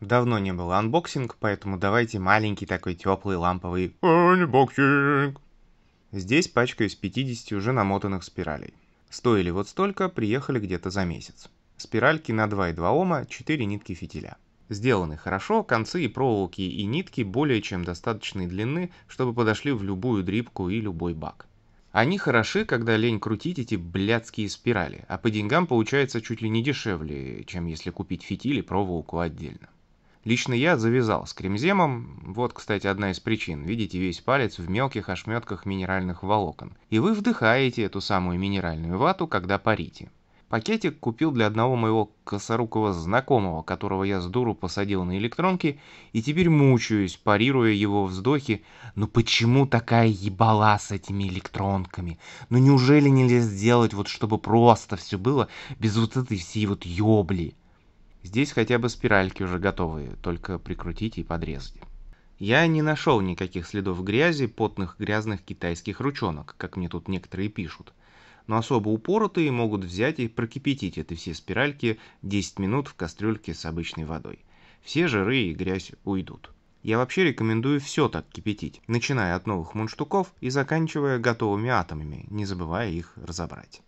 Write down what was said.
Давно не было анбоксинг, поэтому давайте маленький такой теплый ламповый анбоксинг. Здесь пачка из 50 уже намотанных спиралей. Стоили вот столько, приехали где-то за месяц. Спиральки на 2,2 ома, 4 нитки фитиля. Сделаны хорошо, концы и проволоки и нитки более чем достаточной длины, чтобы подошли в любую дрипку и любой бак. Они хороши, когда лень крутить эти блядские спирали, а по деньгам получается чуть ли не дешевле, чем если купить фитиль и проволоку отдельно. Лично я завязал с кремземом, вот, кстати, одна из причин. Видите весь палец в мелких ошметках минеральных волокон. И вы вдыхаете эту самую минеральную вату, когда парите. Пакетик купил для одного моего косорукого знакомого, которого я с дуру посадил на электронки, и теперь мучаюсь, парируя его вздохи. «Ну почему такая ебала с этими электронками? Ну неужели нельзя сделать вот, чтобы просто все было без вот этой всей вот ёбли?» Здесь хотя бы спиральки уже готовые, только прикрутить и подрезать. Я не нашел никаких следов грязи, потных грязных китайских ручонок, как мне тут некоторые пишут. Но особо упоротые могут взять и прокипятить эти все спиральки 10 минут в кастрюльке с обычной водой. Все жиры и грязь уйдут. Я вообще рекомендую все так кипятить, начиная от новых мундштуков и заканчивая готовыми атомами, не забывая их разобрать.